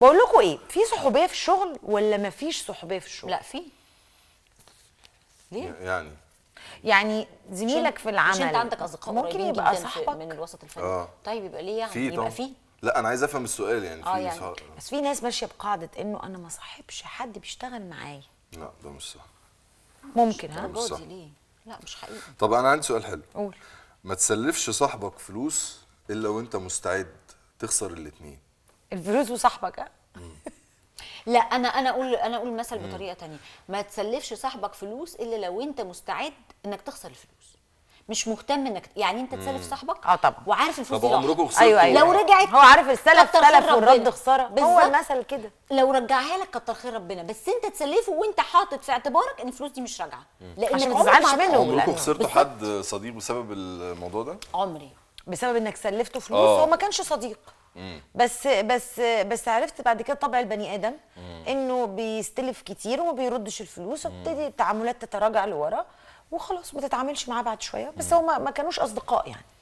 بقول لكم ايه في صحوبيه في الشغل ولا مفيش صحوبيه في الشغل لا في ليه يعني يعني زميلك في العمل مش انت عندك اصدقاء ممكن يبقى صاحبك من الوسط الفني آه. طيب يبقى ليه يعني فيه يبقى في لا انا عايز افهم السؤال يعني في آه يعني. بس في ناس ماشيه بقاعده انه انا ما صاحبش حد بيشتغل معايا لا ده مش صح ممكن ها مش صح. ليه لا مش حقيقي طب انا عندي سؤال حلو قول ما تسلفش صاحبك فلوس الا وانت مستعد تخسر الاثنين الفلوس وصاحبك لا انا انا اقول انا اقول المثل بطريقه تانية ما تسلفش صاحبك فلوس الا لو انت مستعد انك تخسر الفلوس مش مهتم انك يعني انت تسلف صاحبك اه طبعا وعارف الفلوس دي عمركم ايوه ايوه لو رجعت هو عارف السلف سلف والرد خساره هو المثل كده لو رجعها لك كتر خير ربنا بس انت تسلفه وانت حاطط في اعتبارك ان الفلوس دي مش راجعه لان ما تزعلش منه عمركم خسرتوا حد صديق بسبب الموضوع ده عمري بسبب انك سلفته فلوس آه. هو ما كانش صديق بس بس بس عرفت بعد كده طبع البني ادم مم. انه بيستلف كتير وما بيردش الفلوس وبتدي التعاملات تتراجع لورا وخلاص ما تتعاملش معاه بعد شويه بس هو ما كانوش اصدقاء يعني